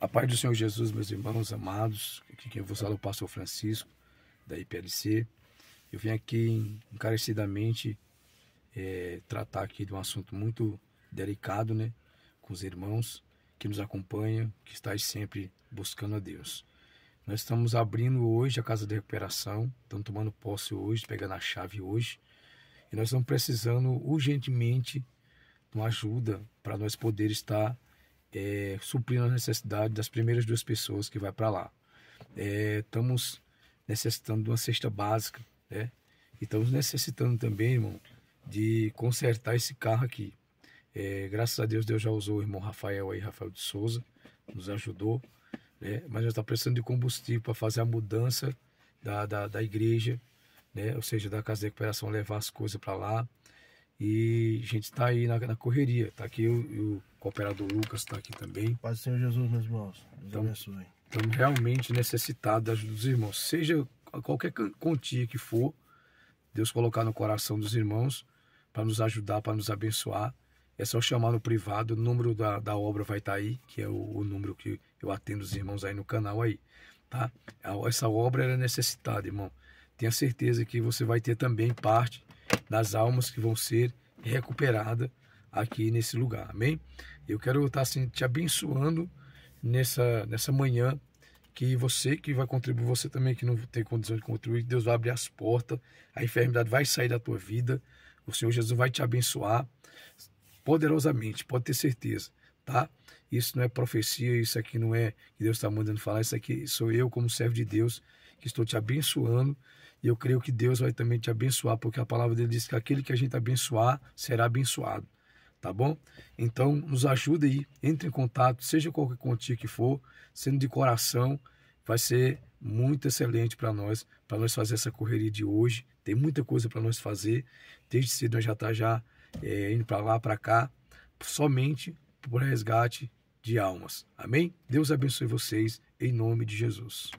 A paz do Senhor Jesus, meus irmãos amados, aqui quem vos fala é o pastor Francisco, da IPLC. Eu vim aqui encarecidamente é, tratar aqui de um assunto muito delicado, né? Com os irmãos que nos acompanham, que estáis sempre buscando a Deus. Nós estamos abrindo hoje a Casa de Recuperação, estamos tomando posse hoje, pegando a chave hoje. E nós estamos precisando urgentemente de uma ajuda para nós poder estar é, suprindo as necessidades das primeiras duas pessoas que vai para lá. É, estamos necessitando de uma cesta básica, né? E estamos necessitando também, irmão, de consertar esse carro aqui. É, graças a Deus, Deus já usou o irmão Rafael aí, Rafael de Souza, nos ajudou, né? Mas já está precisando de combustível para fazer a mudança da, da, da igreja, né? Ou seja, da casa de recuperação levar as coisas para lá. E a gente está aí na, na correria. Está aqui o cooperador Lucas está aqui também. Paz do Senhor Jesus, meus irmãos. Deus então, abençoe. Estamos realmente necessitados da ajuda dos irmãos. Seja qualquer quantia que for, Deus colocar no coração dos irmãos para nos ajudar, para nos abençoar. É só chamar no privado, o número da, da obra vai estar tá aí, que é o, o, número que eu atendo os irmãos aí no canal aí, tá? Essa obra é necessitada, irmão. Tenha certeza que você vai ter também parte das almas que vão ser recuperadas aqui nesse lugar. Amém? Eu quero estar assim, te abençoando nessa, nessa manhã que você que vai contribuir, você também que não tem condição de contribuir, Deus vai abrir as portas, a enfermidade vai sair da tua vida, o Senhor Jesus vai te abençoar poderosamente, pode ter certeza tá? Isso não é profecia, isso aqui não é que Deus está mandando falar, isso aqui sou eu como servo de Deus que estou te abençoando e eu creio que Deus vai também te abençoar, porque a palavra dele diz que aquele que a gente abençoar será abençoado, tá bom? Então nos ajuda aí, entre em contato, seja qualquer quantia que for, sendo de coração, vai ser muito excelente para nós, para nós fazer essa correria de hoje. Tem muita coisa para nós fazer. Desde cedo nós já tá já é, indo para lá, para cá, somente por resgate de almas. Amém? Deus abençoe vocês em nome de Jesus.